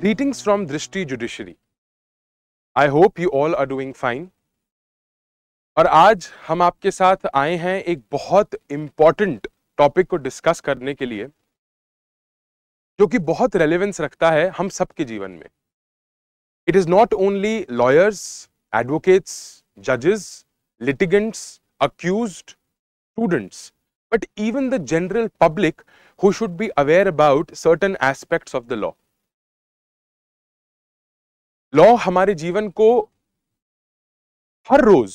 Greetings from Drishti Judiciary. I hope you all are doing fine. और आज हम आपके साथ आए हैं एक बहुत इंपॉर्टेंट टॉपिक को डिस्कस करने के लिए जो कि बहुत रेलेवेंस रखता है हम सबके जीवन में it is not only lawyers advocates जजेस litigants accused students but even the general public who should be aware about certain aspects of the law law हमारे जीवन को हर रोज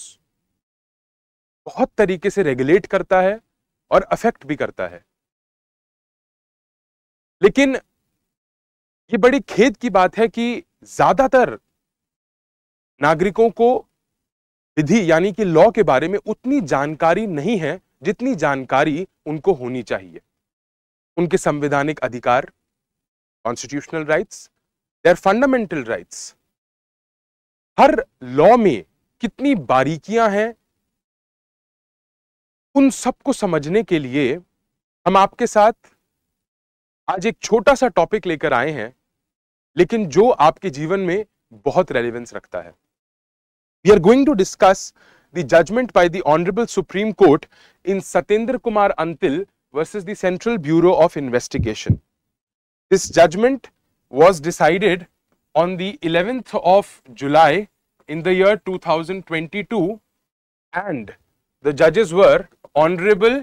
बहुत तरीके से रेगुलेट करता है और अफेक्ट भी करता है लेकिन ये बड़ी खेद की बात है कि ज्यादातर नागरिकों को विधि यानी कि लॉ के बारे में उतनी जानकारी नहीं है जितनी जानकारी उनको होनी चाहिए उनके संवैधानिक अधिकार constitutional rights their fundamental rights हर लॉ में कितनी बारीकियां हैं उन सबको समझने के लिए हम आपके साथ आज एक छोटा सा टॉपिक लेकर आए हैं लेकिन जो आपके जीवन में बहुत रेलिवेंस रखता है we are going to discuss the judgment by the honourable Supreme Court in Satyendra Kumar Antil versus the Central Bureau of Investigation this judgment was decided on the 11th of July in the year 2022 and the judges were Honorable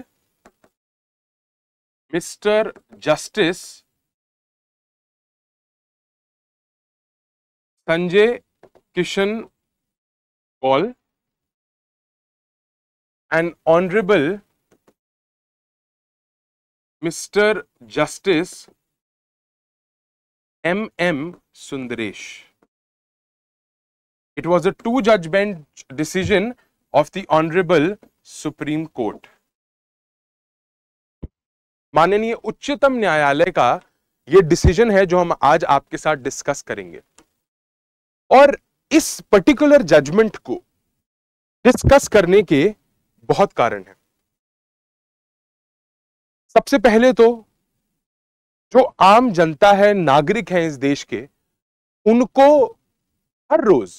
Mr. Justice Sanjay Kishan Paul and Honorable Mr. Justice M M Sundresh it was a two judgment decision of of the Honorable Supreme माननीय उच्चतम न्यायालय का ये decision है जो हम आज आपके साथ डिस्कस करेंगे और इस पर्टिकुलर जजमेंट को डिस्कस करने के बहुत कारण हैं। सबसे पहले तो जो आम जनता है नागरिक है इस देश के उनको हर रोज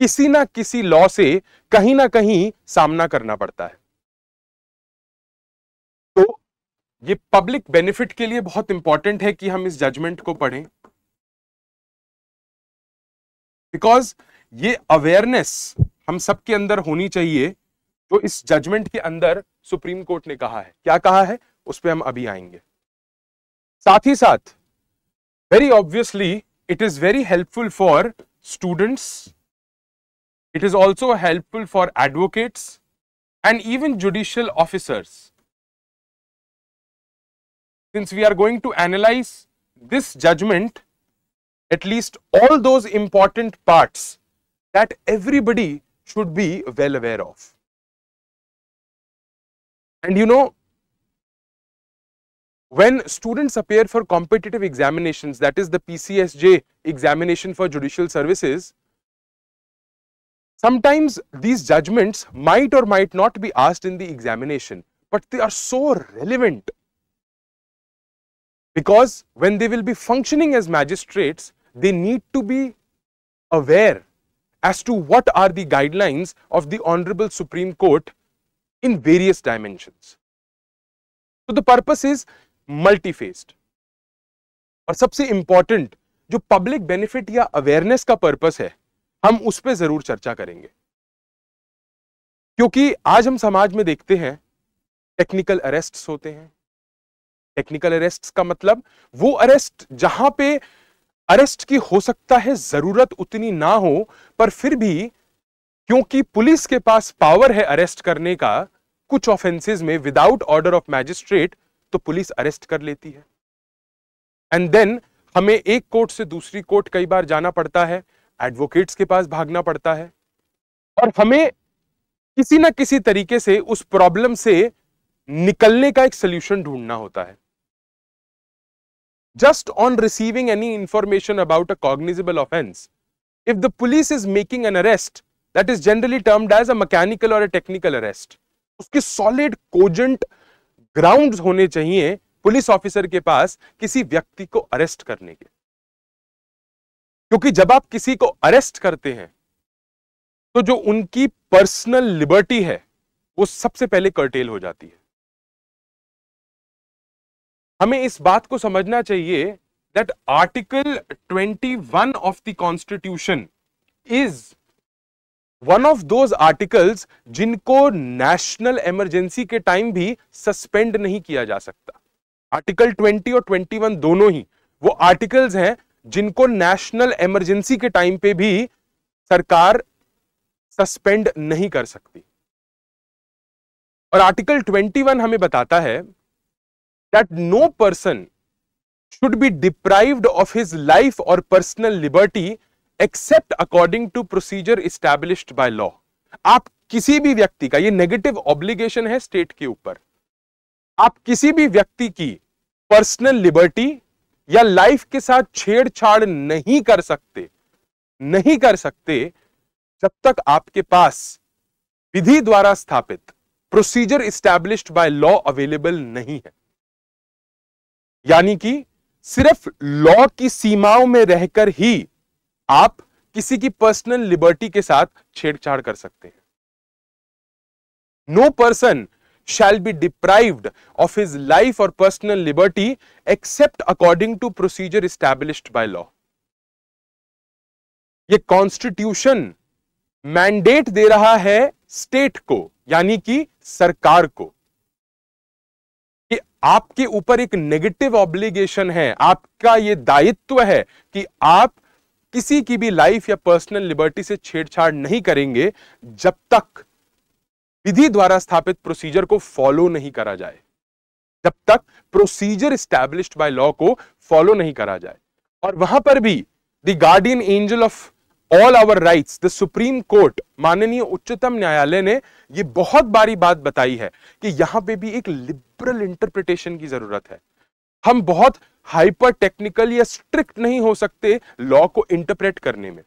किसी ना किसी लॉ से कहीं ना कहीं सामना करना पड़ता है तो ये पब्लिक बेनिफिट के लिए बहुत इंपॉर्टेंट है कि हम इस जजमेंट को पढ़ें बिकॉज ये अवेयरनेस हम सबके अंदर होनी चाहिए जो इस जजमेंट के अंदर सुप्रीम कोर्ट ने कहा है क्या कहा है उस पर हम अभी आएंगे साथ ही very obviously it is very helpful for students, it is also helpful for advocates and even judicial officers. Since we are going to analyze this judgment, at least all those important parts that everybody should be well aware of. And you know, when students appear for competitive examinations, that is the PCSJ examination for judicial services, sometimes these judgments might or might not be asked in the examination, but they are so relevant because when they will be functioning as magistrates, they need to be aware as to what are the guidelines of the Honorable Supreme Court in various dimensions. So, the purpose is मल्टीफेस्ड और सबसे important जो public benefit या awareness का purpose है हम उस पर जरूर चर्चा करेंगे क्योंकि आज हम समाज में देखते हैं टेक्निकल अरेस्ट होते हैं टेक्निकल अरेस्ट का मतलब वो अरेस्ट जहां पे अरेस्ट की हो सकता है जरूरत उतनी ना हो पर फिर भी क्योंकि पुलिस के पास पावर है अरेस्ट करने का कुछ ऑफेंसेस में विदाउट ऑर्डर ऑफ मैजिस्ट्रेट तो पुलिस अरेस्ट कर लेती है एंड देन हमें एक कोर्ट से दूसरी कोर्ट कई बार जाना पड़ता है एडवोकेट्स के पास भागना पड़ता है और हमें किसी ना किसी तरीके से उस प्रॉब्लम से निकलने का एक सोल्यूशन ढूंढना होता है just on receiving any information about a cognizable offence if the police is making an arrest that is generally termed as a mechanical और अ टेक्निकल अरेस्ट उसके सॉलिड कोजेंट ग्राउंड होने चाहिए पुलिस ऑफिसर के पास किसी व्यक्ति को arrest करने के क्योंकि जब आप किसी को अरेस्ट करते हैं तो जो उनकी पर्सनल लिबर्टी है वो सबसे पहले कर्टेल हो जाती है हमें इस बात को समझना चाहिए that article 21 of the constitution is one of those articles जिनको नेशनल इमरजेंसी के टाइम भी सस्पेंड नहीं किया जा सकता आर्टिकल 20 और 21 दोनों ही वो आर्टिकल्स हैं जिनको नेशनल इमरजेंसी के टाइम पे भी सरकार सस्पेंड नहीं कर सकती और आर्टिकल 21 हमें बताता है that no person should be deprived of his life और personal liberty except according to procedure established by law आप किसी भी व्यक्ति का ये नेगेटिव ऑब्लिगेशन है स्टेट के ऊपर आप किसी भी व्यक्ति की पर्सनल लिबर्टी या लाइफ के साथ छेड़छाड़ नहीं कर सकते नहीं कर सकते जब तक आपके पास विधि द्वारा स्थापित procedure established by law available नहीं है यानी कि सिर्फ लॉ की सीमाओं में रहकर ही आप किसी की पर्सनल लिबर्टी के साथ छेड़छाड़ कर सकते हैं no person shall be deprived of his life और personal liberty except according to procedure established by law ये कॉन्स्टिट्यूशन मैंडेट दे रहा है स्टेट को यानी कि सरकार को कि आपके ऊपर एक नेगेटिव ऑब्लिगेशन है आपका यह दायित्व है कि आप किसी की भी लाइफ या पर्सनल लिबर्टी से छेड़छाड़ नहीं करेंगे जब तक विधि द्वारा स्थापित प्रोसीजर को फॉलो नहीं करा जाए जब तक प्रोसीजर स्टैब्लिश बाय लॉ को फॉलो नहीं करा जाए और वहां पर भी the guardian angel of all our rights the Supreme Court माननीय उच्चतम न्यायालय ने यह बहुत बारी बात बताई है कि यहां पे भी एक लिबरल इंटरप्रिटेशन की जरूरत है हम बहुत हाइपर टेक्निकल या स्ट्रिक्ट नहीं हो सकते लॉ को इंटरप्रेट करने में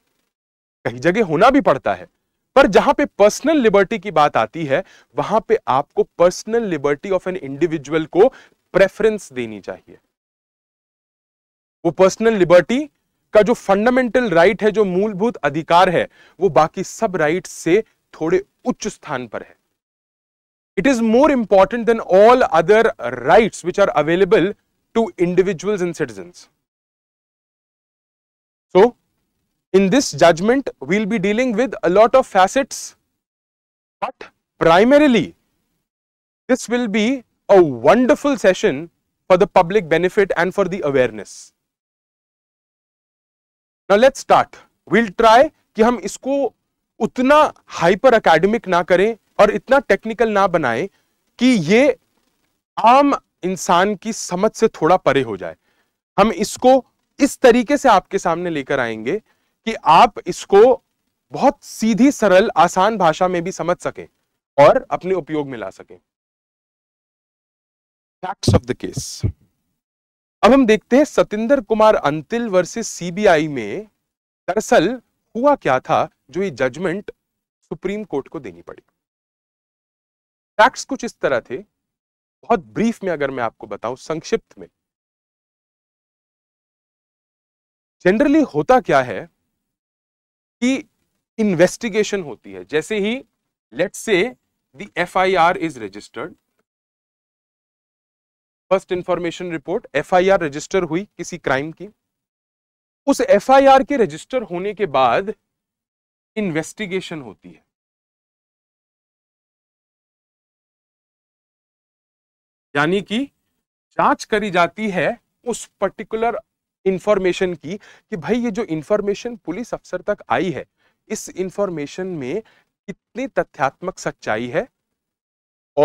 कई जगह होना भी पड़ता है पर जहां पे पर्सनल लिबर्टी की बात आती है वहां पे आपको personal liberty of an individual को प्रेफरेंस देनी चाहिए वो पर्सनल लिबर्टी का जो फंडामेंटल राइट है जो मूलभूत अधिकार है वो बाकी सब राइट से थोड़े उच्च स्थान पर है it is more important than all other rights which are available to individuals and citizens. So, in this judgment, we will be dealing with a lot of facets, but primarily, this will be a wonderful session for the public benefit and for the awareness. Now, let's start. We'll try ki hum isko utna hyper academic na kare aur itna technical na banaye ki ye आम इंसान की समझ से थोड़ा परे हो जाए हम इसको इस तरीके से आपके सामने लेकर आएंगे कि आप इसको बहुत सीधी सरल आसान भाषा में भी समझ सकें और अपने उपयोग में ला सकें फैक्ट्स ऑफ द केस अब हम देखते हैं सतिंदर कुमार अंतिल वर्सेस सीबीआई में दरअसल हुआ क्या था जो ये जजमेंट सुप्रीम कोर्ट को देनी पड़ी फैक्ट्स कुछ इस तरह थे बहुत ब्रीफ में अगर मैं आपको बताऊं संक्षिप्त में जनरली होता क्या है कि इन्वेस्टिगेशन होती है जैसे ही let's say the FIR is registered first information report FIR register हुई किसी क्राइम की उस एफआईआर के रजिस्टर होने के बाद इन्वेस्टिगेशन होती है यानी कि जांच करी जाती है उस पर्टिकुलर इंफॉर्मेशन की कि भाई ये जो इंफॉर्मेशन पुलिस अफसर तक आई है इस इंफॉर्मेशन में कितनी तथ्यात्मक सच्चाई है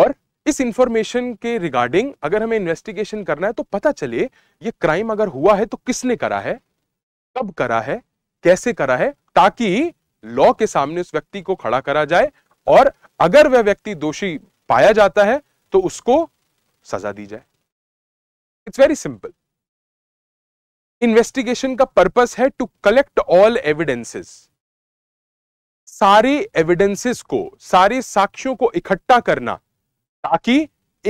और इस इंफॉर्मेशन के रिगार्डिंग अगर हमें इन्वेस्टिगेशन करना है तो पता चले ये क्राइम अगर हुआ है तो किसने करा है कब करा है कैसे करा है ताकि लॉ के सामने उस व्यक्ति को खड़ा करा जाए और अगर वह व्यक्ति दोषी पाया जाता है तो उसको सजा दी जाए इट्स वेरी सिंपल इन्वेस्टिगेशन का पर्पस है टू कलेक्ट ऑल एविडेंसेस सारे एविडेंसेस को सारे साक्ष्यों को इकट्ठा करना ताकि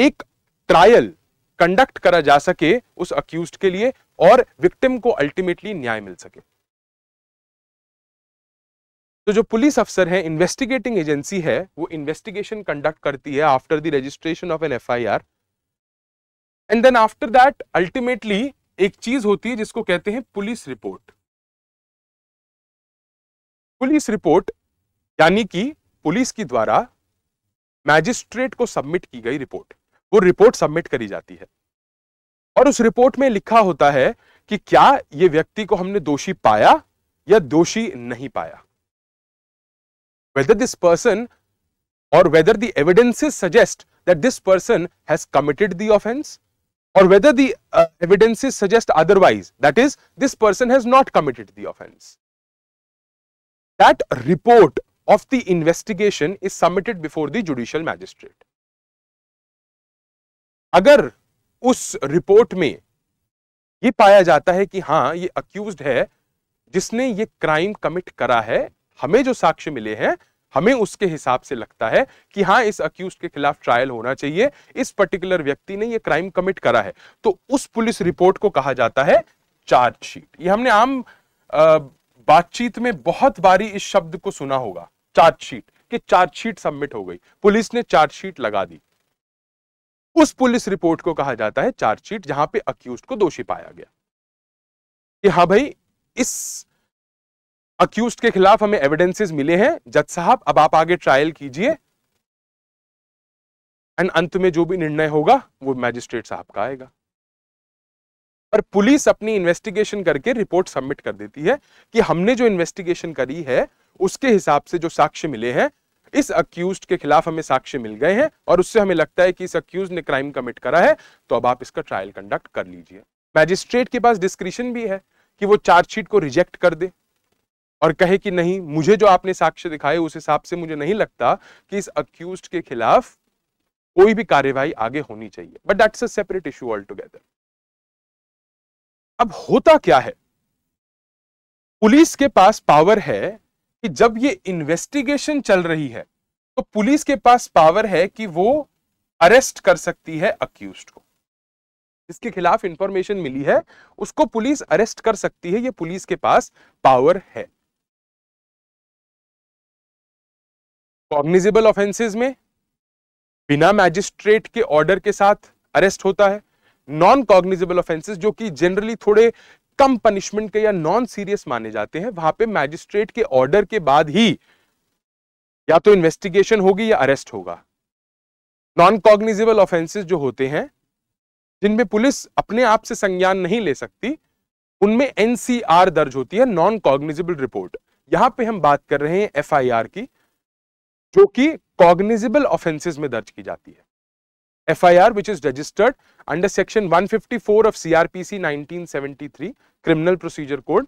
एक ट्रायल कंडक्ट करा जा सके उस अक्यूज के लिए और विक्टिम को अल्टीमेटली न्याय मिल सके तो जो पुलिस अफसर है इन्वेस्टिगेटिंग एजेंसी है वो इन्वेस्टिगेशन कंडक्ट करती है after the registration of an FIR and then after that ultimately एक चीज होती है जिसको कहते हैं पुलिस रिपोर्ट पुलिस रिपोर्ट यानी कि पुलिस की द्वारा मैजिस्ट्रेट को सबमिट की गई रिपोर्ट वो रिपोर्ट सबमिट करी जाती है और उस रिपोर्ट में लिखा होता है कि क्या ये व्यक्ति को हमने दोषी पाया या दोषी नहीं पाया वेदर दिस पर्सन और whether the evidences suggest that this person has committed the offence or whether the uh, evidences suggest otherwise that is this person has not committed the offense that report of the investigation is submitted before the judicial magistrate agar us report mein ye paya jata hai ki ha ye accused hai jisne ye crime commit kara hai hame jo साक्ष्य mile hain हमें उसके हिसाब से लगता है कि हाँ इस अक्यूज के खिलाफ ट्रायल होना चाहिए इस पर्टिकुलर व्यक्ति ने यह क्राइम कमिट करा है तो उस पुलिस रिपोर्ट को कहा जाता है चार्जशीट ये हमने आम बातचीत में बहुत बारी इस शब्द को सुना होगा चार्जशीट कि चार्जशीट सबमिट हो गई पुलिस ने चार्जशीट लगा दी उस पुलिस रिपोर्ट को कहा जाता है चार्जशीट जहां पे अक्यूज को दोषी पाया गया कि हाँ भाई इस अक्यूज के खिलाफ हमें एविडेंसेस मिले हैं जज साहब अब आप आगे ट्रायल कीजिए एंड अंत में जो भी निर्णय होगा वो मैजिस्ट्रेट साहब का आएगा पर पुलिस अपनी इन्वेस्टिगेशन करके रिपोर्ट सबमिट कर देती है कि हमने जो इन्वेस्टिगेशन करी है उसके हिसाब से जो साक्ष्य मिले हैं इस अक्यूज के खिलाफ हमें साक्ष्य मिल गए हैं और उससे हमें लगता है कि इस अक्यूज ने क्राइम कमिट करा है तो अब आप इसका ट्रायल कंडक्ट कर लीजिए मैजिस्ट्रेट के पास डिस्क्रिशन भी है कि वो चार्जशीट को रिजेक्ट कर दे और कहे कि नहीं मुझे जो आपने साक्ष्य दिखाए उस हिसाब से मुझे नहीं लगता कि इस अक्यूज के खिलाफ कोई भी कार्यवाही आगे होनी चाहिए but that's a separate issue all together अब होता क्या है पुलिस के पास पावर है कि जब ये इन्वेस्टिगेशन चल रही है तो पुलिस के पास पावर है कि वो अरेस्ट कर सकती है अक्यूज को जिसके खिलाफ इंफॉर्मेशन मिली है उसको पुलिस अरेस्ट कर सकती है ये पुलिस के पास पावर है कॉग्निजेबल ऑफेंसेज में बिना मैजिस्ट्रेट के ऑर्डर के साथ अरेस्ट होता है नॉन कॉग्निजेबल ऑफेंसेस जो कि जनरली थोड़े कम पनिशमेंट के या नॉन सीरियस माने जाते हैं वहां पे मैजिस्ट्रेट के ऑर्डर के बाद ही या तो इन्वेस्टिगेशन होगी या अरेस्ट होगा नॉन कॉग्निजेबल ऑफेंसेस जो होते हैं जिनमें पुलिस अपने आप से संज्ञान नहीं ले सकती उनमें एनसीआर दर्ज होती है नॉन कॉग्निजेबल रिपोर्ट यहां पे हम बात कर रहे हैं एफआईआर की जो कि कॉग्निजिबल ऑफेंसेस में दर्ज की जाती है F I R which is registered under section 154 of CrPC 1973 criminal procedure code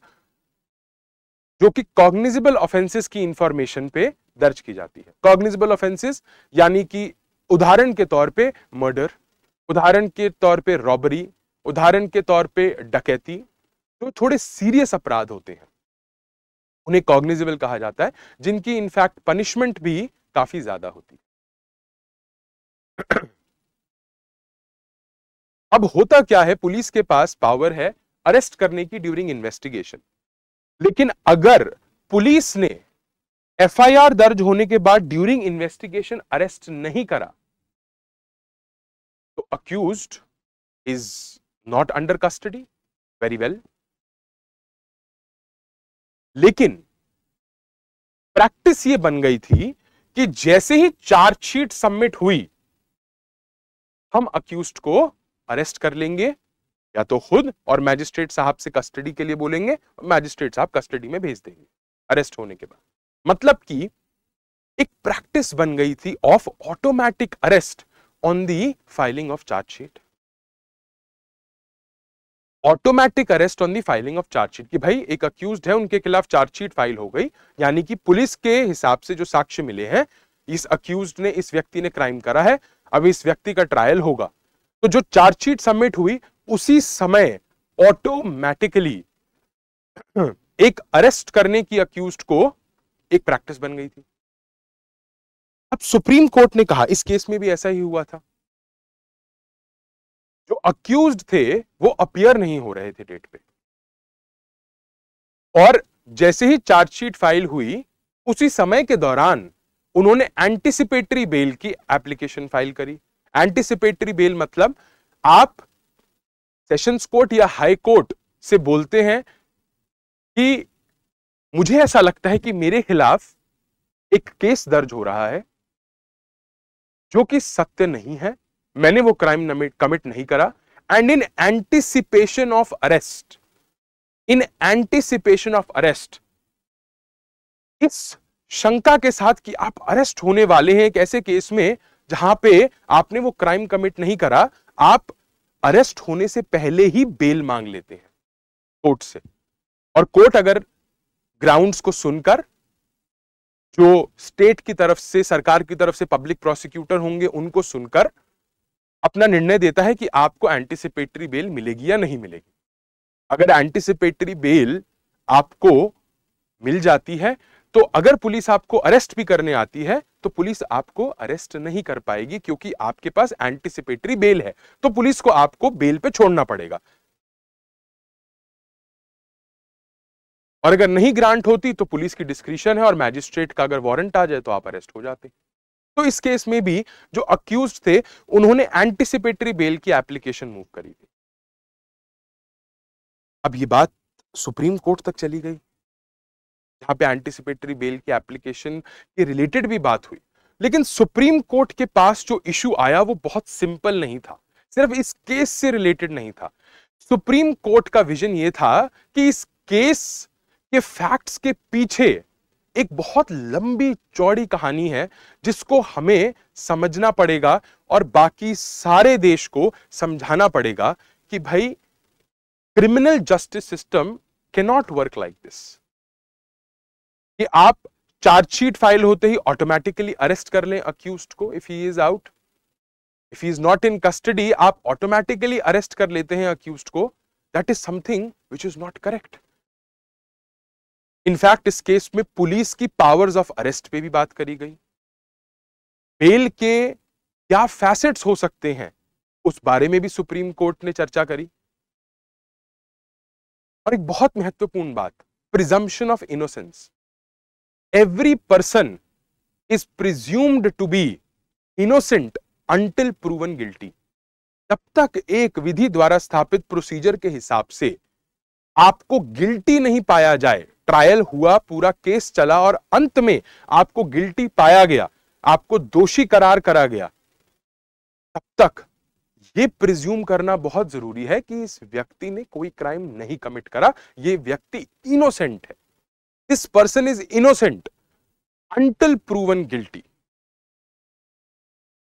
जो कि कॉग्निजिबल ऑफेंसेस की इंफॉर्मेशन पे दर्ज की जाती है कॉग्निजिबल ऑफेंसेस यानी कि उदाहरण के तौर पे मर्डर उदाहरण के तौर पे रॉबरी उदाहरण के तौर पे डकैती जो थोड़े सीरियस अपराध होते हैं उन्हें कॉग्निजेबल कहा जाता है जिनकी इनफैक्ट पनिशमेंट भी काफी ज्यादा होती अब होता क्या है पुलिस के पास पावर है अरेस्ट करने की ड्यूरिंग इन्वेस्टिगेशन लेकिन अगर पुलिस ने एफआईआर दर्ज होने के बाद ड्यूरिंग इन्वेस्टिगेशन अरेस्ट नहीं करा तो accused is not under custody very well लेकिन प्रैक्टिस ये बन गई थी कि जैसे ही चार्जशीट सबमिट हुई हम अक्यूज को अरेस्ट कर लेंगे या तो खुद और मैजिस्ट्रेट साहब से कस्टडी के लिए बोलेंगे और मैजिस्ट्रेट साहब कस्टडी में भेज देंगे अरेस्ट होने के बाद मतलब कि एक प्रैक्टिस बन गई थी of automatic arrest on the filing of chargesheet automatic arrest on the filing of chargesheet कि भाई एक अक्यूज है उनके खिलाफ चार्जशीट फाइल हो गई यानी कि पुलिस के हिसाब से जो साक्ष्य मिले हैं इस अक्यूज ने इस व्यक्ति ने क्राइम करा है अब इस व्यक्ति का ट्रायल होगा तो जो चार्जशीट सबमिट हुई उसी समय ऑटोमेटिकली एक अरेस्ट करने की अक्यूज को एक प्रैक्टिस बन गई थी अब सुप्रीम कोर्ट ने कहा इस केस में भी ऐसा ही हुआ था जो अक्यूज थे वो अपियर नहीं हो रहे थे डेट पे और जैसे ही चार्जशीट फाइल हुई उसी समय के दौरान उन्होंने एंटीसिपेटरी बेल की एप्लीकेशन फाइल करी एंटीसिपेटरी बेल मतलब आप सेशंस कोर्ट या हाई कोर्ट से बोलते हैं कि मुझे ऐसा लगता है कि मेरे खिलाफ एक केस दर्ज हो रहा है जो कि सत्य नहीं है मैंने वो क्राइम कमिट नहीं करा and in anticipation of arrest in anticipation of arrest इस शंका के साथ कि आप अरेस्ट होने वाले हैं एक ऐसे केस में जहां पे आपने वो क्राइम कमिट नहीं करा आप अरेस्ट होने से पहले ही बेल मांग लेते हैं कोर्ट से और कोर्ट अगर ग्राउंड्स को सुनकर जो स्टेट की तरफ से सरकार की तरफ से पब्लिक प्रोसिक्यूटर होंगे उनको सुनकर अपना निर्णय देता है कि आपको एंटीसिपेटरी बेल मिलेगी या नहीं मिलेगी अगर एंटीसिपेटरी बेल आपको मिल जाती है तो अगर पुलिस आपको अरेस्ट भी करने आती है तो पुलिस आपको अरेस्ट नहीं कर पाएगी क्योंकि आपके पास एंटीसिपेटरी बेल है तो पुलिस को आपको बेल पे छोड़ना पड़ेगा और अगर नहीं ग्रांट होती तो पुलिस की डिस्क्रिशन है और मैजिस्ट्रेट का अगर वारंट आ जाए तो आप अरेस्ट हो जाते तो इस केस में भी जो अक्यूज थे उन्होंने एंटीसिपेटरी बेल की एप्लीकेशन मूव करी थी अब ये बात सुप्रीम कोर्ट तक चली गई जहां पे एंटीसिपेटरी बेल की एप्लीकेशन के रिलेटेड भी बात हुई लेकिन सुप्रीम कोर्ट के पास जो इशू आया वो बहुत सिंपल नहीं था सिर्फ इस केस से रिलेटेड नहीं था सुप्रीम कोर्ट का विजन ये था कि इस केस के फैक्ट्स के पीछे एक बहुत लंबी चौड़ी कहानी है जिसको हमें समझना पड़ेगा और बाकी सारे देश को समझाना पड़ेगा कि भाई criminal justice system cannot work like this कि आप चार्जशीट फाइल होते ही ऑटोमेटिकली अरेस्ट कर लें अक्यूज को if he is out if he is not in custody आप ऑटोमेटिकली अरेस्ट कर लेते हैं अक्यूज को that is something which is not correct in fact इस केस में पुलिस की पावर्स ऑफ अरेस्ट पे भी बात करी गई बेल के क्या फैसेट्स हो सकते हैं उस बारे में भी सुप्रीम कोर्ट ने चर्चा करी और एक बहुत महत्वपूर्ण बात presumption of innocence every person is presumed to be innocent until proven guilty तब तक एक विधि द्वारा स्थापित प्रोसीजर के हिसाब से आपको गिल्टी नहीं पाया जाए ट्रायल हुआ पूरा केस चला और अंत में आपको गिल्टी पाया गया आपको दोषी करार करा गया तब तक ये प्रिज्यूम करना बहुत जरूरी है कि इस व्यक्ति ने कोई क्राइम नहीं कमिट करा ये व्यक्ति इनोसेंट है this person is innocent until proven guilty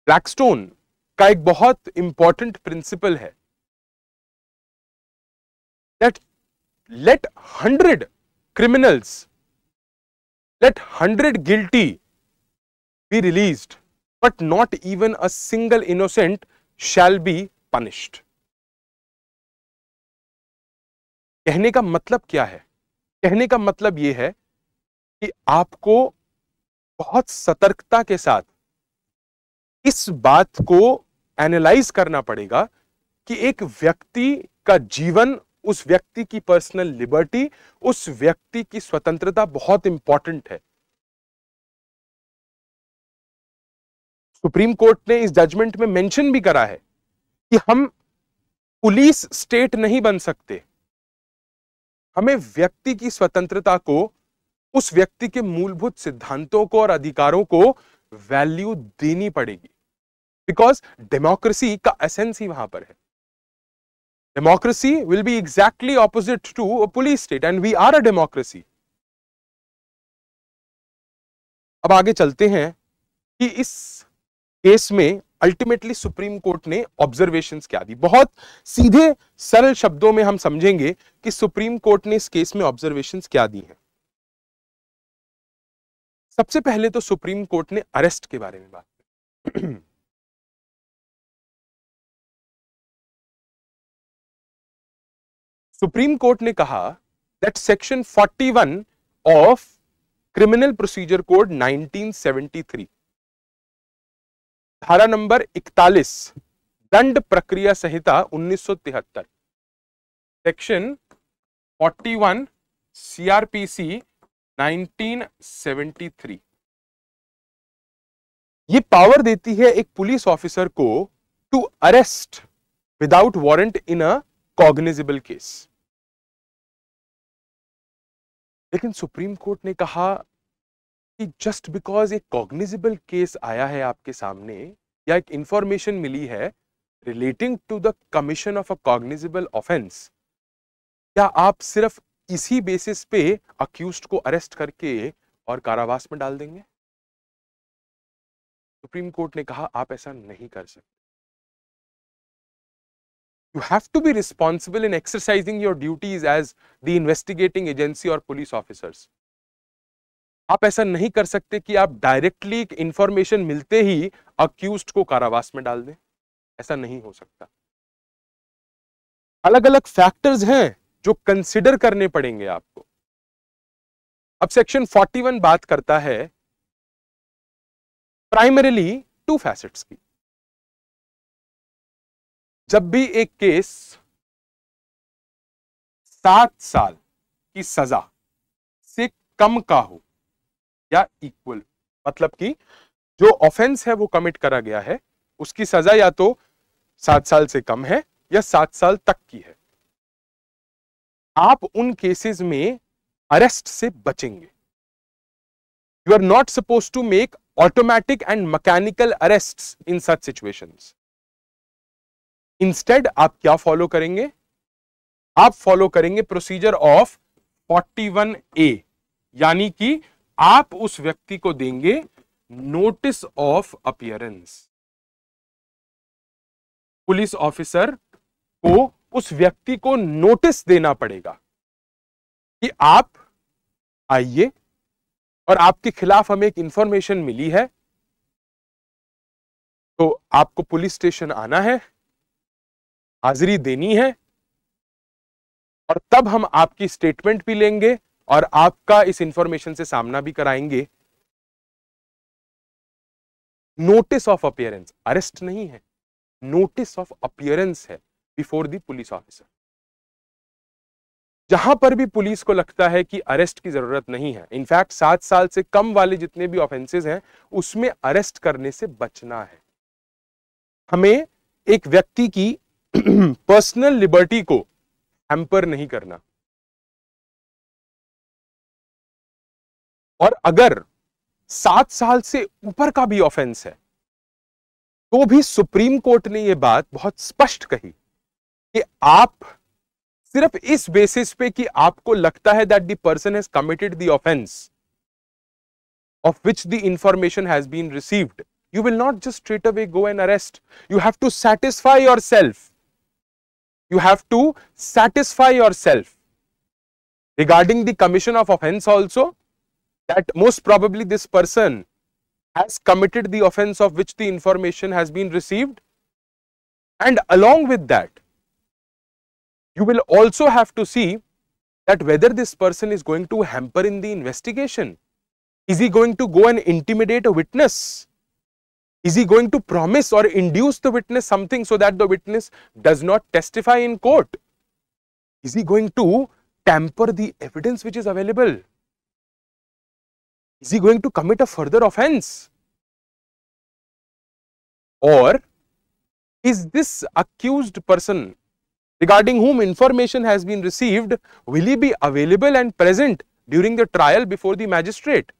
Blackstone का एक बहुत इंपॉर्टेंट प्रिंसिपल है that let 100 criminals, let 100 guilty be released, but not even a single innocent shall be punished. कहने का मतलब क्या है कहने का मतलब यह है कि आपको बहुत सतर्कता के साथ इस बात को एनालाइज करना पड़ेगा कि एक व्यक्ति का जीवन उस व्यक्ति की पर्सनल लिबर्टी उस व्यक्ति की स्वतंत्रता बहुत इंपॉर्टेंट है सुप्रीम कोर्ट ने इस जजमेंट में मेंशन भी करा है कि हम पुलिस स्टेट नहीं बन सकते हमें व्यक्ति की स्वतंत्रता को उस व्यक्ति के मूलभूत सिद्धांतों को और अधिकारों को वैल्यू देनी पड़ेगी बिकॉज डेमोक्रेसी का एसेंस ही वहां पर है Democracy will be exactly opposite to a police state and we are a democracy. ab aage चलते हैं ki is केस में अल्टीमेटली सुप्रीम कोर्ट ने ऑब्जर्वेशन क्या दी बहुत सीधे सरल शब्दों में हम समझेंगे कि सुप्रीम कोर्ट ने इस केस में ऑब्जर्वेशन क्या दी हैं सबसे पहले तो सुप्रीम कोर्ट ने अरेस्ट के बारे में बात की सुप्रीम कोर्ट ने कहा that section 41 of criminal procedure code 1973 धारा नंबर 41 दंड प्रक्रिया संहिता 1973 सेक्शन 41 सीआरपीसी 1973 ये पावर देती है एक पुलिस ऑफिसर को to arrest without warrant in a cognizable case लेकिन सुप्रीम कोर्ट ने कहा कि जस्ट बिकॉज एक कॉग्निजेबल केस आया है आपके सामने या एक इंफॉर्मेशन मिली है relating to the commission of a cognizable offence क्या आप सिर्फ इसी बेसिस पे अक्यूज को अरेस्ट करके और कारावास में डाल देंगे सुप्रीम कोर्ट ने कहा आप ऐसा नहीं कर सकते you have to be responsible in exercising your duties as the investigating agency or police officers. आप ऐसा नहीं कर सकते कि आप डायरेक्टली इंफॉर्मेशन मिलते ही अक्यूज को कारावास में डाल दें ऐसा नहीं हो सकता अलग अलग फैक्टर्स हैं जो कंसिडर करने पड़ेंगे आपको अब सेक्शन 41 बात करता है प्राइमरीली टू फैसेट्स की जब भी एक केस सात साल की सजा से कम का हो या इक्वल मतलब कि जो ऑफेंस है वो कमिट करा गया है उसकी सजा या तो सात साल से कम है या सात साल तक की है आप उन केसेस में अरेस्ट से बचेंगे you are not suppose to make automatic and mechanical arrest in such situations instead आप क्या फॉलो करेंगे आप फॉलो करेंगे प्रोसीजर ऑफ 41 ए यानी कि आप उस व्यक्ति को देंगे notice of appearance police officer को उस व्यक्ति को नोटिस देना पड़ेगा कि आप आइए और आपके खिलाफ हमें एक इंफॉर्मेशन मिली है तो आपको पुलिस स्टेशन आना है हाजिरी देनी है और तब हम आपकी स्टेटमेंट भी लेंगे और आपका इस इंफॉर्मेशन से सामना भी कराएंगे नोटिस ऑफ अपियरेंस अरेस्ट नहीं है नोटिस ऑफ अपियरेंस है बिफोर दी पुलिस ऑफिसर जहां पर भी पुलिस को लगता है कि अरेस्ट की जरूरत नहीं है इनफैक्ट सात साल से कम वाले जितने भी ऑफेंसेस हैं उसमें अरेस्ट करने से बचना है हमें एक व्यक्ति की पर्सनल लिबर्टी को हैम्पर नहीं करना और अगर सात साल से ऊपर का भी ऑफेंस है तो भी सुप्रीम कोर्ट ने यह बात बहुत स्पष्ट कही कि आप सिर्फ इस बेसिस पे कि आपको लगता है that the person has committed the offence of which the information has been received you will not just straight away go and arrest you have to satisfy yourself you have to satisfy yourself regarding the commission of offense also that most probably this person has committed the offense of which the information has been received and along with that you will also have to see that whether this person is going to hamper in the investigation is he going to go and intimidate a witness is he going to promise or induce the witness something so that the witness does not testify in court? Is he going to tamper the evidence which is available? Is he going to commit a further offense? Or is this accused person regarding whom information has been received, will he be available and present during the trial before the magistrate?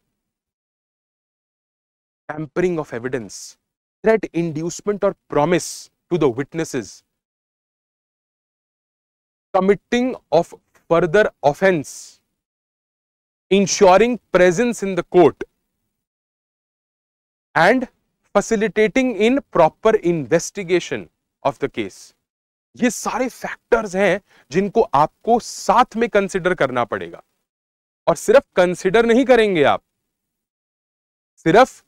tampering of evidence, threat, inducement or promise to the witnesses, committing of further offense, ensuring presence in the court and facilitating in proper investigation of the case. ये सारे factors हैं जिनको आपको साथ में consider करना पड़ेगा और सिर्फ कंसिडर नहीं करेंगे आप सिर्फ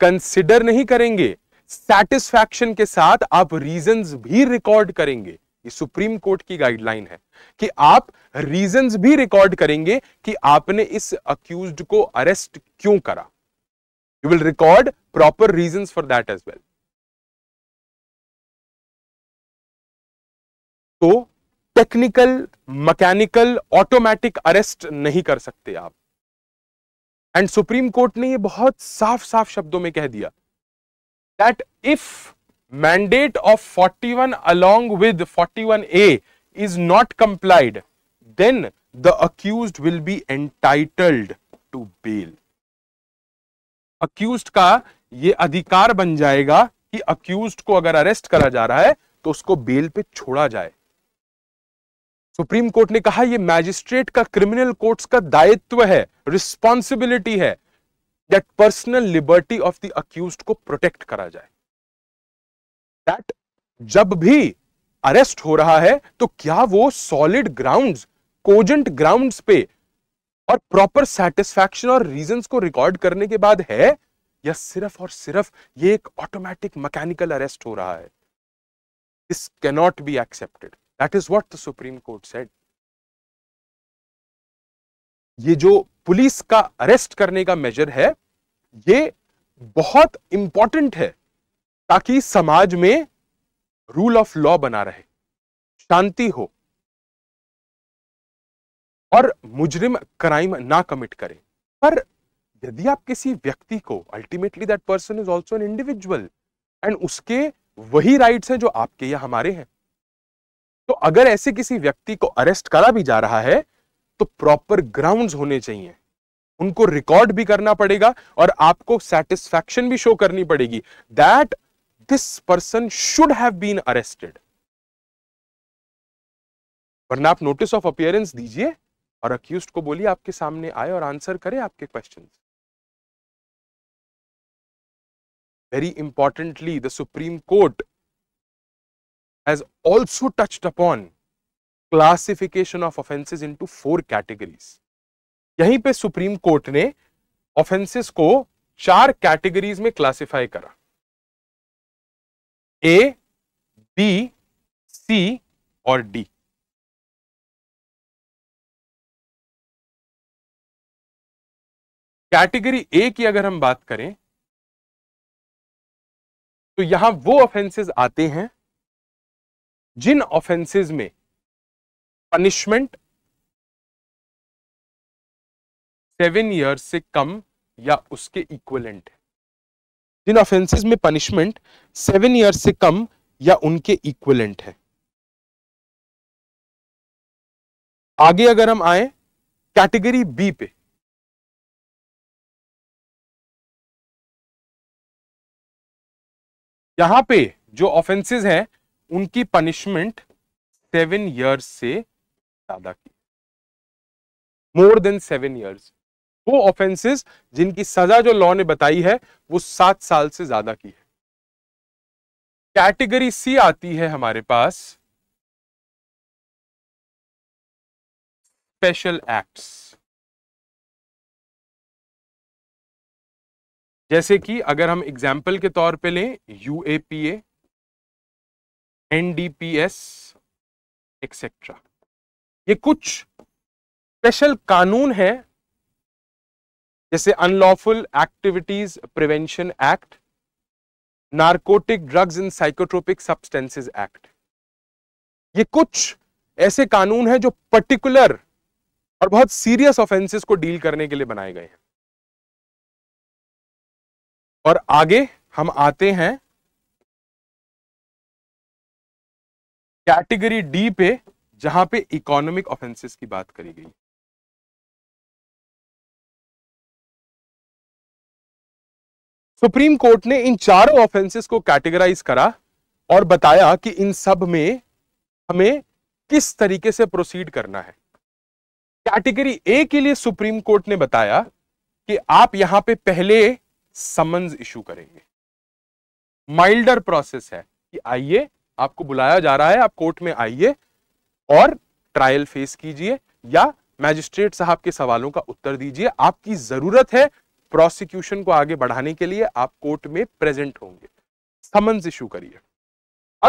कंसिडर नहीं करेंगे सेटिस्फैक्शन के साथ आप रीजंस भी रिकॉर्ड करेंगे ये सुप्रीम कोर्ट की गाइडलाइन है कि आप रीजंस भी रिकॉर्ड करेंगे कि आपने इस अक्यूज को अरेस्ट क्यों करा you will record proper reason for that as well तो टेक्निकल मैकेनिकल ऑटोमेटिक अरेस्ट नहीं कर सकते आप एंड सुप्रीम कोर्ट ने ये बहुत साफ साफ शब्दों में कह दिया that if mandate of 41 along with one A is not complied then the accused will be entitled to bail accused का ये अधिकार बन जाएगा कि अक्यूज को अगर अरेस्ट करा जा रहा है तो उसको बेल पे छोड़ा जाए सुप्रीम कोर्ट ने कहा यह मैजिस्ट्रेट का क्रिमिनल कोर्ट्स का दायित्व है रिस्पॉन्सिबिलिटी है that personal liberty of the accused को प्रोटेक्ट करा जाए दैट जब भी अरेस्ट हो रहा है तो क्या वो सॉलिड ग्राउंड्स कोजेंट ग्राउंड्स पे और प्रॉपर सेटिस्फैक्शन और रीजंस को रिकॉर्ड करने के बाद है या सिर्फ और सिर्फ ये एक ऑटोमेटिक मैकेनिकल अरेस्ट हो रहा है this cannot be accepted that is what the Supreme Court said ये जो पुलिस का अरेस्ट करने का मेजर है ये बहुत इंपॉर्टेंट है ताकि समाज में रूल ऑफ लॉ बना रहे शांति हो और मुजरिम क्राइम ना कमिट करे पर यदि आप किसी व्यक्ति को ultimately that person is also an individual and उसके वही राइट्स हैं जो आपके या हमारे हैं तो अगर ऐसे किसी व्यक्ति को अरेस्ट करा भी जा रहा है तो प्रॉपर ग्राउंड्स होने चाहिए उनको रिकॉर्ड भी करना पड़ेगा और आपको सेटिस्फैक्शन भी शो करनी पड़ेगी that this person should have been arrested वरना आप नोटिस ऑफ अपियरेंस दीजिए और अक्यूज को बोलिए आपके सामने आए और आंसर करे आपके question very importantly the Supreme Court has also touched upon classification of offenses into four categories. यहीं पे सुप्रीम कोर्ट ने ऑफेंसेस को चार कैटेगरीज में क्लासिफाई करा ए बी सी और डी कैटेगरी ए की अगर हम बात करें तो यहां वो ऑफेंसेस आते हैं जिन ऑफेंसेस में पनिशमेंट सेवन ईयर्स से कम या उसके इक्वलेंट है जिन ऑफेंसेस में पनिशमेंट सेवन ईयर्स से कम या उनके इक्वलेंट है आगे अगर हम आए कैटेगरी बी पे यहां पे जो ऑफेंसेस हैं उनकी पनिशमेंट सेवन ईयर्स से ज्यादा की मोर देन सेवन ईयर्स वो ऑफेंसेस जिनकी सजा जो लॉ ने बताई है वो सात साल से ज्यादा की है कैटेगरी सी आती है हमारे पास स्पेशल एक्ट्स जैसे कि अगर हम एग्जाम्पल के तौर पे लें यूएपीए एनडीपीएस एक्सेट्रा ये कुछ स्पेशल कानून है जैसे unlawful activities prevention act narcotic drugs and psychotropic substances act ये कुछ ऐसे कानून हैं जो पर्टिकुलर और बहुत सीरियस ऑफेंसेस को डील करने के लिए बनाए गए हैं और आगे हम आते हैं कैटेगरी डी पे जहां पे इकोनॉमिक ऑफेंसेस की बात करी गई सुप्रीम कोर्ट ने इन चारों ऑफेंसेस को कैटेगराइज करा और बताया कि इन सब में हमें किस तरीके से प्रोसीड करना है कैटेगरी ए के लिए सुप्रीम कोर्ट ने बताया कि आप यहां पे पहले समन्स इशू करेंगे माइल्डर प्रोसेस है कि आइए आपको बुलाया जा रहा है आप कोर्ट में आइए और ट्रायल फेस कीजिए या मैजिस्ट्रेट साहब के सवालों का उत्तर दीजिए आपकी जरूरत है प्रोसिक्यूशन को आगे बढ़ाने के लिए आप कोर्ट में प्रेजेंट होंगे समन्स इशू करिए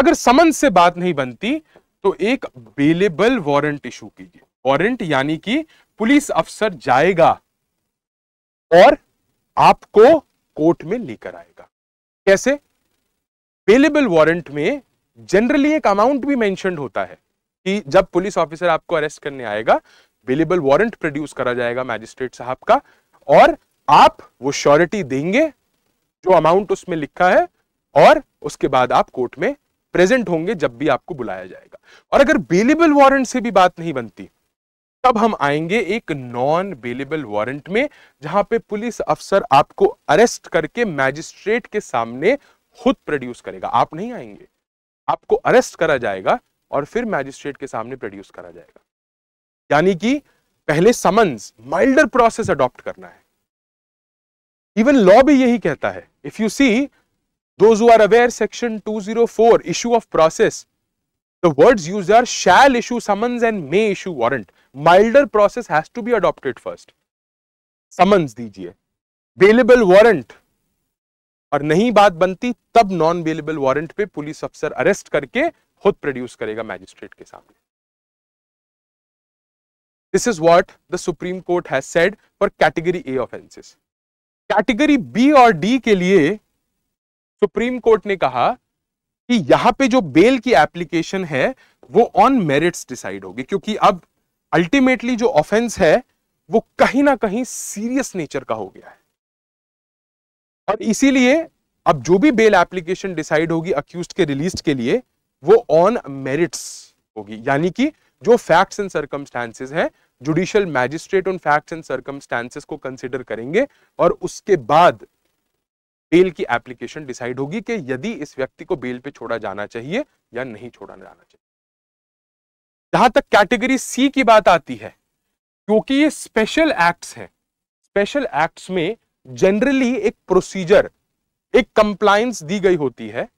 अगर समन्स से बात नहीं बनती तो एक बेलेबल वारंट इशू कीजिए वारंट यानी कि पुलिस अफसर जाएगा और आपको कोर्ट में लेकर आएगा कैसे बेलेबल वारंट में जनरली एक अमाउंट भी मैंशन होता है कि जब पुलिस ऑफिसर आपको अरेस्ट करने आएगा बिलेबल वारंट प्रोड्यूस करा जाएगा मैजिस्ट्रेट साहब का और आप वो श्योरिटी देंगे जो अमाउंट उसमें लिखा है और उसके बाद आप कोर्ट में प्रेजेंट होंगे जब भी आपको बुलाया जाएगा और अगर बेलेबल वारंट से भी बात नहीं बनती तब हम आएंगे एक नॉन बेलेबल वारंट में जहां पे पुलिस अफसर आपको अरेस्ट करके मैजिस्ट्रेट के सामने खुद प्रोड्यूस करेगा आप नहीं आएंगे आपको अरेस्ट करा जाएगा और फिर मैजिस्ट्रेट के सामने प्रोड्यूस करा जाएगा यानी कि पहले समन्स माइल्डर प्रोसेस अडॉप्ट करना है इवन लॉ भी यही कहता है if you see are aware section 204 issue of process the words use are shall issue summons and may issue warrant milder process has to be adopted first summons दीजिए bailable warrant और नहीं बात बनती तब नॉन अवेलेबल वारंट पे police अफसर arrest करके खुद प्रोड्यूस करेगा मैजिस्ट्रेट के सामने this is what the Supreme Court has said for category A offences category B और डी के लिए सुप्रीम कोर्ट ने कहा कि यहां पे जो बेल की एप्लीकेशन है वो ऑन मेरिट्स डिसाइड होगी क्योंकि अब अल्टीमेटली जो ऑफेंस है वो कहीं ना कहीं सीरियस नेचर का हो गया है और इसीलिए अब जो भी बेल एप्लीकेशन डिसाइड होगी अक्यूज के रिलीज के लिए वो ऑन मेरिट्स होगी यानी कि जो फैक्ट्स एंड सर्कमस्टांसेस हैं जुडिशियल मैजिस्ट्रेट उन फैक्ट्स एंड सर्कमस्टांसेस को कंसिडर करेंगे और उसके बाद बेल की एप्लीकेशन डिसाइड होगी कि यदि इस व्यक्ति को बेल पे छोड़ा जाना चाहिए या नहीं छोड़ा जाना चाहिए जहां तक कैटेगरी सी की बात आती है क्योंकि ये स्पेशल एक्ट्स हैं स्पेशल एक्ट्स में जनरली एक प्रोसीजर एक कंप्लायंस दी गई होती है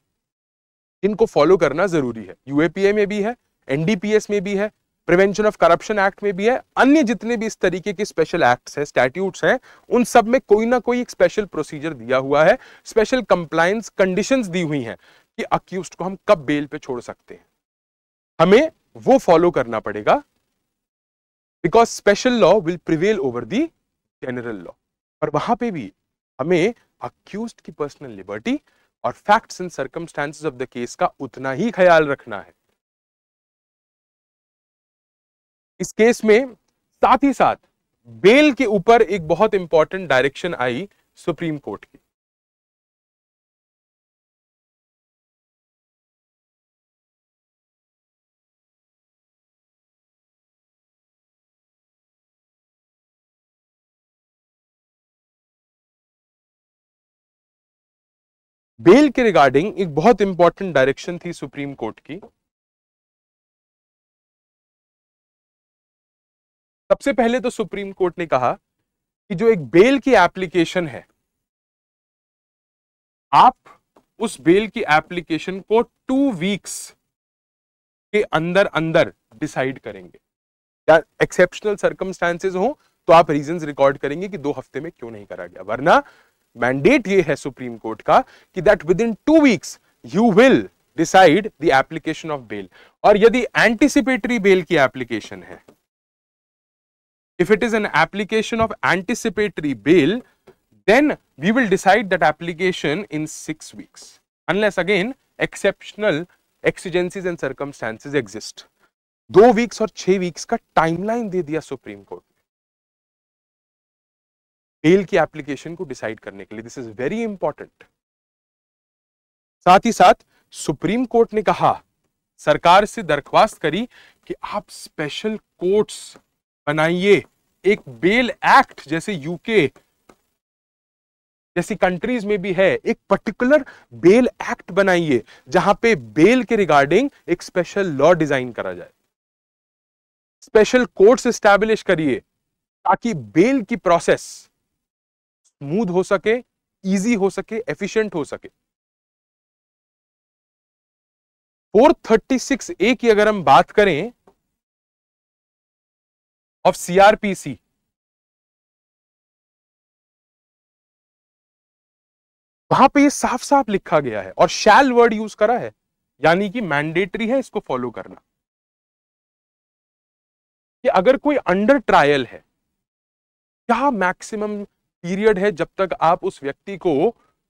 इनको फॉलो करना जरूरी है यूएपीए में भी है एनडीपीएस में भी है प्रिवेंशन ऑफ करप्शन एक्ट में भी है अन्य जितने भी इस तरीके के स्पेशल एक्ट्स हैं स्टैट्यूट्स हैं उन सब में कोई ना कोई एक स्पेशल प्रोसीजर दिया हुआ है स्पेशल कंप्लायंस कंडीशंस दी हुई हैं कि अक्यूज को हम कब बेल पे छोड़ सकते हैं हमें वो फॉलो करना पड़ेगा because special law will prevail over the general law पर वहां पे भी हमें अक्यूज की पर्सनल लिबर्टी और facts and circumstances of the case का उतना ही ख्याल रखना है इस केस में साथ ही साथ बेल के ऊपर एक बहुत इंपॉर्टेंट डायरेक्शन आई सुप्रीम कोर्ट की बेल के रिगार्डिंग एक बहुत इंपॉर्टेंट डायरेक्शन थी सुप्रीम कोर्ट की सबसे पहले तो सुप्रीम कोर्ट ने कहा कि जो एक बेल की एप्लीकेशन है आप उस बेल की एप्लीकेशन को टू वीक्स के अंदर अंदर डिसाइड करेंगे या एक्सेप्शनल सर्कमस्टांसेस हो तो आप रीजन रिकॉर्ड करेंगे कि दो हफ्ते में क्यों नहीं करा गया वरना मैंडेट ये है सुप्रीम कोर्ट का कि that within two weeks you will decide the application of bail और यदि एंटीसिपेटरी बेल की एप्लीकेशन है if it is an application of anticipatory bail then we will decide that application in six weeks unless again exceptional exigencies and circumstances exist दो weeks और छह वीक्स का timeline दे दिया सुप्रीम कोर्ट बेल की एप्लीकेशन को डिसाइड करने के लिए दिस इज वेरी इंपॉर्टेंट साथ ही साथ सुप्रीम कोर्ट ने कहा सरकार से दरख्वास्त करी कि आप स्पेशल कोर्ट्स बनाइए एक बेल एक्ट जैसे यूके जैसी कंट्रीज में भी है एक पर्टिकुलर बेल एक्ट बनाइए जहां पे बेल के रिगार्डिंग एक स्पेशल लॉ डिजाइन करा जाए स्पेशल कोर्ट्स स्टैब्लिश करिए ताकि बेल की प्रोसेस स्मूथ हो सके इजी हो सके एफिशिएंट हो सके 436 ए की अगर हम बात करें ऑफ सीआरपीसी वहां पे ये साफ साफ लिखा गया है और शैल वर्ड यूज करा है यानी कि मैंडेटरी है इसको फॉलो करना कि अगर कोई अंडर ट्रायल है क्या मैक्सिमम पीरियड है जब तक आप उस व्यक्ति को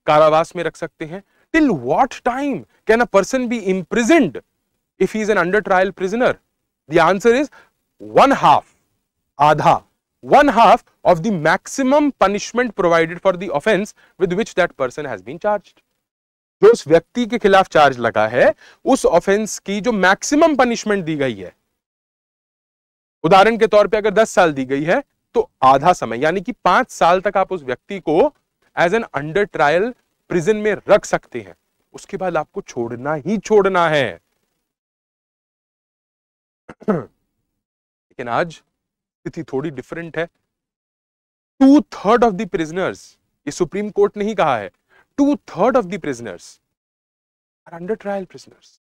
कारावास में रख सकते हैं till what time can a person be imprisoned if is an under trial prisoner the answer is one half आधा one half of the maximum punishment provided for the offense with which that person has been जो उस व्यक्ति के खिलाफ charge लगा है उस offence की जो मैक्सिमम पनिशमेंट दी गई है उदाहरण के तौर पे अगर 10 साल दी गई है तो आधा समय यानी कि पांच साल तक आप उस व्यक्ति को as an under trial prison में रख सकते हैं उसके बाद आपको छोड़ना ही छोड़ना है लेकिन आज स्थिति थोड़ी डिफरेंट है two third of the prisoners ये सुप्रीम कोर्ट ने ही कहा है two third of the prisoners are under trial prisoners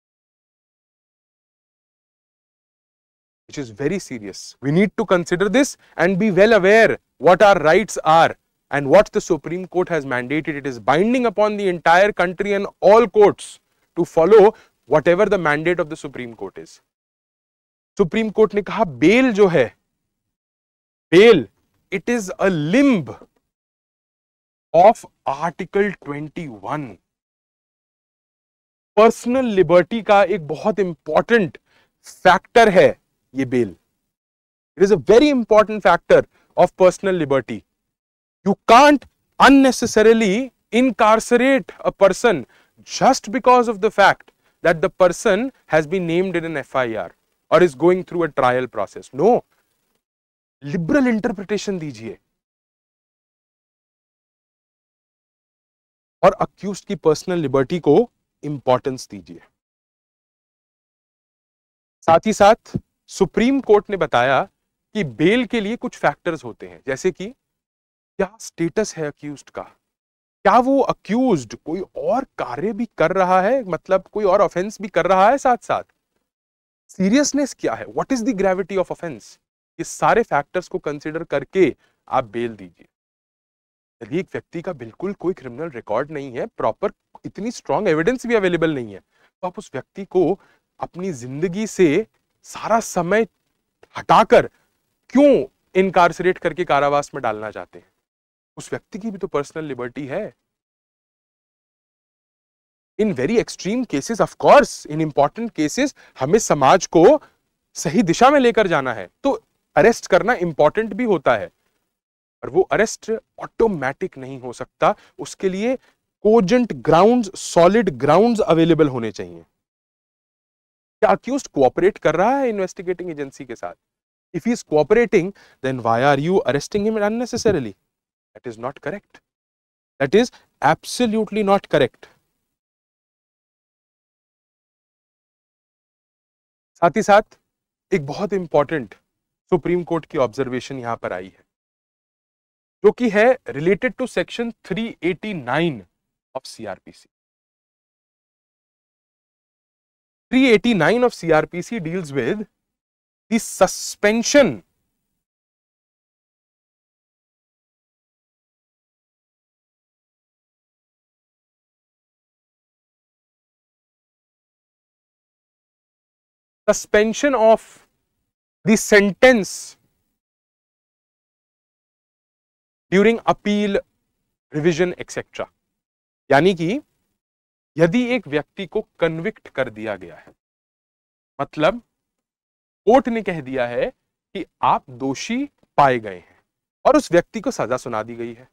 which is very serious. We need to consider this and be well aware what our rights are and what the Supreme Court has mandated. It is binding upon the entire country and all courts to follow whatever the mandate of the Supreme Court is. Supreme Court ने कहा bail जो है bail it is a limb of Article 21. Personal liberty का एक बहुत important factor है ये bail it is a very important factor of personal liberty you can't unnecessarily incarcerate a person just because of the fact that the person has been named in an F I R और is going through a trial process no liberal interpretation दीजिए और accused की personal liberty को importance दीजिए साथ ही साथ supreme court ने बताया कि बेल के लिए कुछ फैक्टर्स होते हैं जैसे कि क्या स्टेटस है अक्यूज का क्या वो अक्यूज कोई और कार्य भी कर रहा है मतलब कोई और ऑफेंस भी कर रहा है साथ साथ सीरियसनेस क्या है what is the gravity of offence ये सारे फैक्टर्स को कंसिडर करके आप बेल दीजिए यदि एक व्यक्ति का बिल्कुल कोई क्रिमिनल रिकॉर्ड नहीं है प्रॉपर इतनी स्ट्रांग एविडेंस भी अवेलेबल नहीं है तो आप उस व्यक्ति को अपनी जिंदगी से सारा समय हटाकर क्यों इनकारसरेट करके कारावास में डालना चाहते हैं उस व्यक्ति की भी तो पर्सनल लिबर्टी है in very extreme cases of course in important cases हमें समाज को सही दिशा में लेकर जाना है तो अरेस्ट करना इंपॉर्टेंट भी होता है और वो अरेस्ट ऑटोमेटिक नहीं हो सकता उसके लिए cogent ground solid ground available होने चाहिए क्या अक्यूज कोऑपरेट कर रहा है इन्वेस्टिगेटिंग एजेंसी के साथ if he is cooperating then why are you arresting him unnecessarily that is not correct that is absolutely not correct साथ ही साथ एक बहुत इंपॉर्टेंट सुप्रीम कोर्ट की ऑब्जर्वेशन यहां पर आई है जो कि है related to section 389 of CrPC 389 of CRPC deals with the suspension suspension of the sentence during appeal revision etc यानी कि यदि एक व्यक्ति को कन्विक्ट कर दिया गया है मतलब कोर्ट ने कह दिया है कि आप दोषी पाए गए हैं और उस व्यक्ति को सजा सुना दी गई है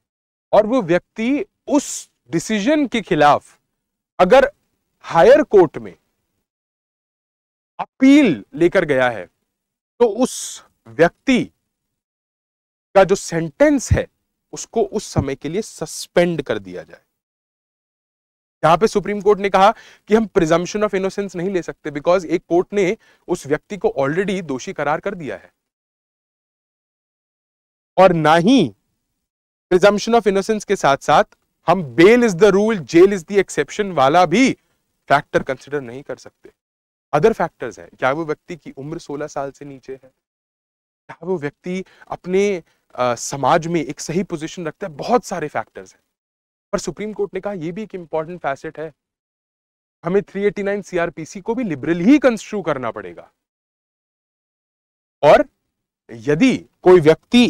और वो व्यक्ति उस डिसीजन के खिलाफ अगर हायर कोर्ट में अपील लेकर गया है तो उस व्यक्ति का जो सेंटेंस है उसको उस समय के लिए सस्पेंड कर दिया जाए यहाँ पे सुप्रीम कोर्ट ने कहा कि हम प्रिजम्पशन ऑफ इनोसेंस नहीं ले सकते बिकॉज एक कोर्ट ने उस व्यक्ति को ऑलरेडी दोषी करार कर दिया है और ना ही प्रिजम्पशन ऑफ इनोसेंस के साथ साथ हम bail is the rule jail is the exception वाला भी फैक्टर कंसिडर नहीं कर सकते अदर फैक्टर्स है क्या वो व्यक्ति की उम्र 16 साल से नीचे है क्या वो व्यक्ति अपने आ, समाज में एक सही पोजीशन रखता है बहुत सारे फैक्टर्स हैं पर सुप्रीम कोर्ट ने कहा यह भी एक इंपॉर्टेंट फैसेट है हमें 389 सीआरपीसी को भी लिबरल ही कंस्ट्रू करना पड़ेगा और यदि कोई व्यक्ति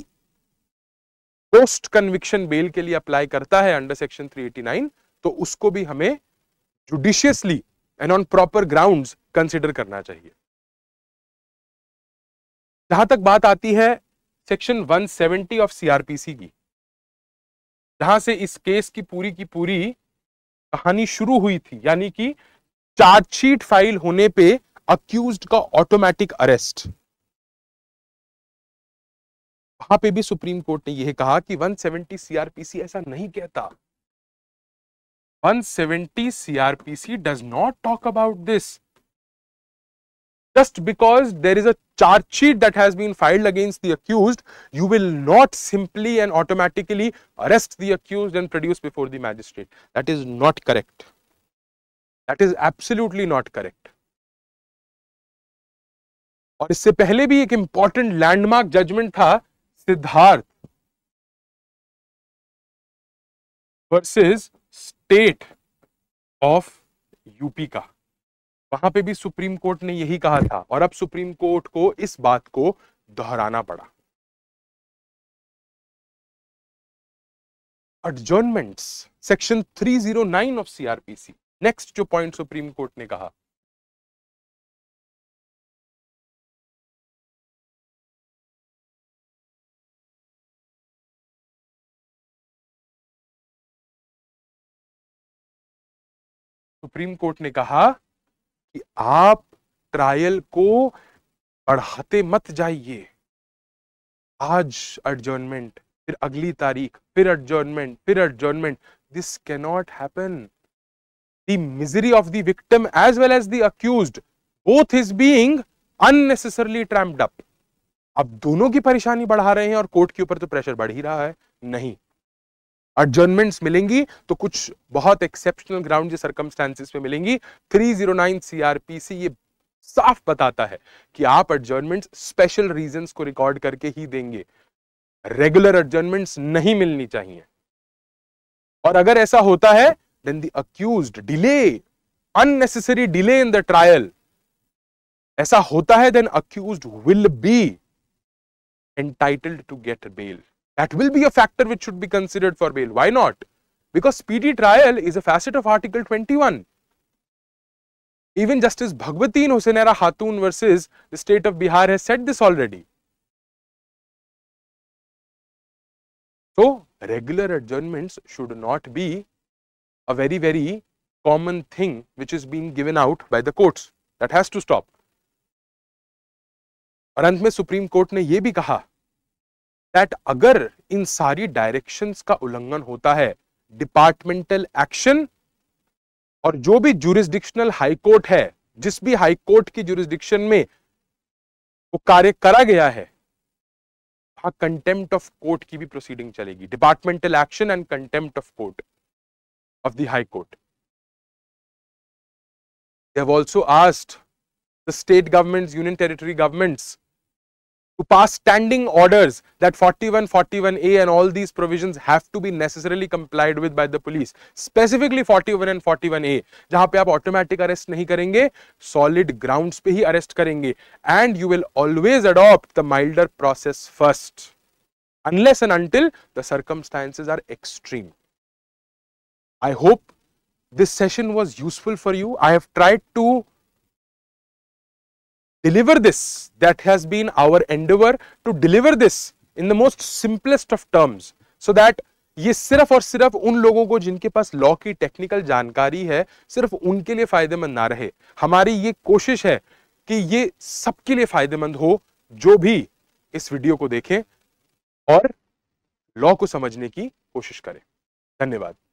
पोस्ट कन्विक्शन बेल के लिए अप्लाई करता है अंडर सेक्शन 389 तो उसको भी हमें judiciously and on proper grounds consider करना चाहिए जहां तक बात आती है सेक्शन 170 ऑफ सीआरपीसी की जहां से इस केस की पूरी की पूरी कहानी शुरू हुई थी यानी कि चार्जशीट फाइल होने पे अक्यूज का ऑटोमेटिक अरेस्ट वहां पे भी सुप्रीम कोर्ट ने यह कहा कि 170 सीआरपीसी ऐसा नहीं कहता 170 CrPC does not talk about this just because there is a charge sheet that has been filed against the accused, you will not simply and automatically arrest the accused and produce before the magistrate. That is not correct. That is absolutely not correct. और इससे पहले भी एक important landmark judgment था Siddharth versus state of UP का वहां पे भी सुप्रीम कोर्ट ने यही कहा था और अब सुप्रीम कोर्ट को इस बात को दोहराना पड़ा adjournments section 309 of CrPC next जो पॉइंट सुप्रीम कोर्ट ने कहा सुप्रीम कोर्ट ने कहा कि आप ट्रायल को बढ़ाते मत जाइए आज एडजॉर्नमेंट फिर अगली तारीख फिर एडजॉर्नमेंट फिर adjournment this cannot happen the misery of the victim as well as the accused both is being unnecessarily tramped up अब दोनों की परेशानी बढ़ा रहे हैं और कोर्ट के ऊपर तो प्रेशर बढ़ ही रहा है नहीं अर्जमेंट्स मिलेंगी तो कुछ बहुत एक्सेप्शनल ग्राउंड जो सर्कमस्टांसिस में मिलेंगी 309 सीआरपीसी ये साफ बताता है कि आप अर्जमेंट्स स्पेशल रीजंस को रिकॉर्ड करके ही देंगे रेगुलर अर्जमेंट्स नहीं मिलनी चाहिए और अगर ऐसा होता है then the accused delay unnecessary delay in the trial ऐसा होता है then accused will be entitled to get bail That will be a factor which should be considered for bail. Why not? Because speedy trial is a facet of Article 21. Even Justice Bhagwati in Husainara Hatun versus the state of Bihar has said this already. So, regular adjournments should not be a very, very common thing which is being given out by the courts. That has to stop. और अंत में supreme court ने यह भी कहा that अगर इन सारी directions का उल्लंघन होता है डिपार्टमेंटल एक्शन और जो भी जुरिस्डिक्शनल हाईकोर्ट है जिस भी हाईकोर्ट की जुरिस्डिक्शन में वो कार्य करा गया है वहां कंटेम्प्ट ऑफ कोर्ट की भी प्रोसीडिंग चलेगी departmental action and contempt of court of the high court they have also asked the state governments union territory governments to pass standing orders that 41, 41A and all these provisions have to be necessarily complied with by the police. Specifically 41 and 41A, जहाँ पे आप automatic arrest नहीं करेंगे, solid grounds पे ही arrest and you will always adopt the milder process first unless and until the circumstances are extreme. I hope this session was useful for you. I have tried to deliver this. That has been our endeavor to deliver this in the most simplest of terms so that ये सिर्फ और सिर्फ उन लोगों को जिनके पास law की technical जानकारी है सिर्फ उनके लिए फायदेमंद ना रहे हमारी ये कोशिश है कि ये सबके लिए फायदेमंद हो जो भी इस वीडियो को देखें और लॉ को समझने की कोशिश करें धन्यवाद